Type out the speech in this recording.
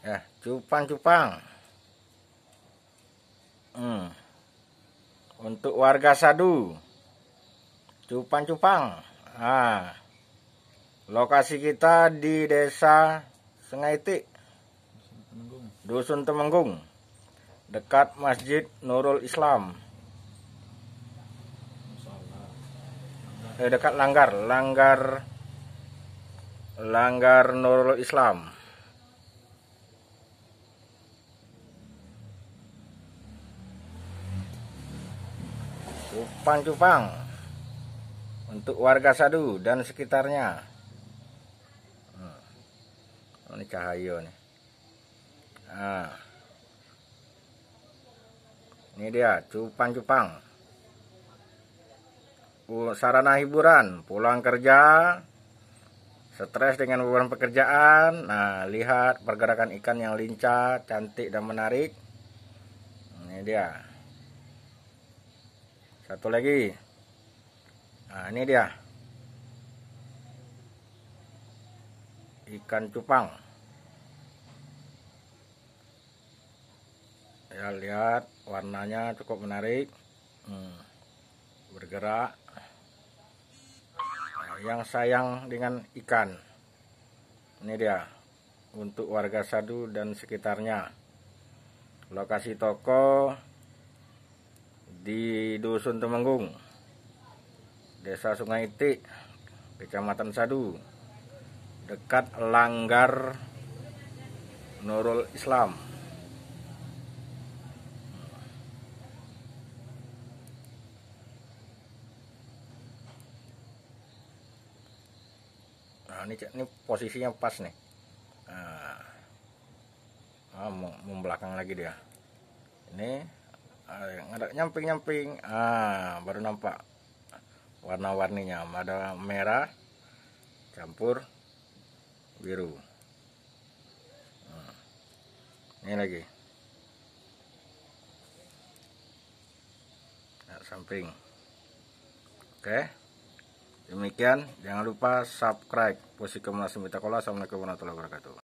ya cupang-cupang hmm. untuk warga sadu cupang-cupang ah lokasi kita di desa Sengaitik Dusun Temenggung dekat Masjid Nurul Islam eh, dekat Langgar Langgar Langgar Nurul Islam cupang-cupang untuk warga Sadu dan sekitarnya. Hmm. Oh, ini cahaya nih. Nah. Ini dia cupang-cupang. Sarana hiburan, pulang kerja, stres dengan beban pekerjaan. Nah, lihat pergerakan ikan yang lincah, cantik dan menarik. Ini dia. Satu lagi. Nah, ini dia. Ikan cupang. Ya, lihat warnanya cukup menarik. Hmm. Bergerak. Nah, yang sayang dengan ikan. Ini dia. Untuk warga Sadu dan sekitarnya. Lokasi toko di Dusun Temenggung, Desa Sungai Itik, Kecamatan Sadu, dekat Langgar Nurul Islam. Nah, ini, ini posisinya pas nih. Nah, ah, mau, mau belakang lagi dia. Ini ada nyamping nyamping ah baru nampak warna-warninya ada merah campur biru ah, ini lagi nah, samping oke demikian jangan lupa subscribe posisi kemulasi kola assalamualaikum warahmatullahi wabarakatuh